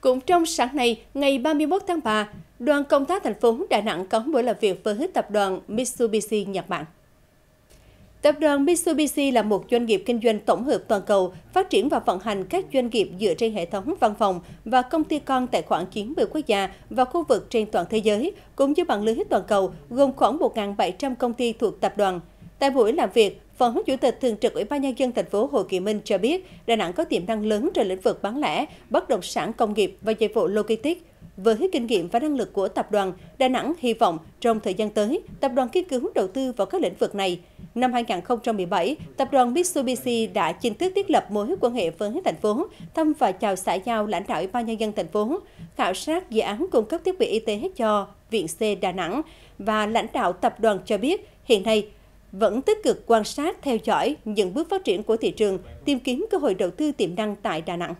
Cũng trong sáng nay, ngày 31 tháng 3, đoàn công tác thành phố Đà Nẵng có buổi làm việc với tập đoàn Mitsubishi Nhật Bản. Tập đoàn Mitsubishi là một doanh nghiệp kinh doanh tổng hợp toàn cầu, phát triển và vận hành các doanh nghiệp dựa trên hệ thống văn phòng và công ty con tại khoảng 90 quốc gia và khu vực trên toàn thế giới, cũng như mạng lưới toàn cầu, gồm khoảng 1.700 công ty thuộc tập đoàn. Tại buổi làm việc, Phó Chủ tịch Thường trực Ủy ban Nhân dân thành phố Hồ Chí Minh cho biết, Đà Nẵng có tiềm năng lớn trên lĩnh vực bán lẻ, bất động sản công nghiệp và dịch vụ logistics. Với kinh nghiệm và năng lực của tập đoàn, Đà Nẵng hy vọng trong thời gian tới, tập đoàn nghiên cứu đầu tư vào các lĩnh vực này. Năm 2017, tập đoàn Mitsubishi đã chính thức thiết lập mối quan hệ với thành phố, thăm và chào xã giao lãnh đạo Ủy ban Nhân dân thành phố, khảo sát dự án cung cấp thiết bị y tế cho Viện C Đà Nẵng và lãnh đạo tập đoàn cho biết hiện nay vẫn tích cực quan sát theo dõi những bước phát triển của thị trường, tìm kiếm cơ hội đầu tư tiềm năng tại Đà Nẵng.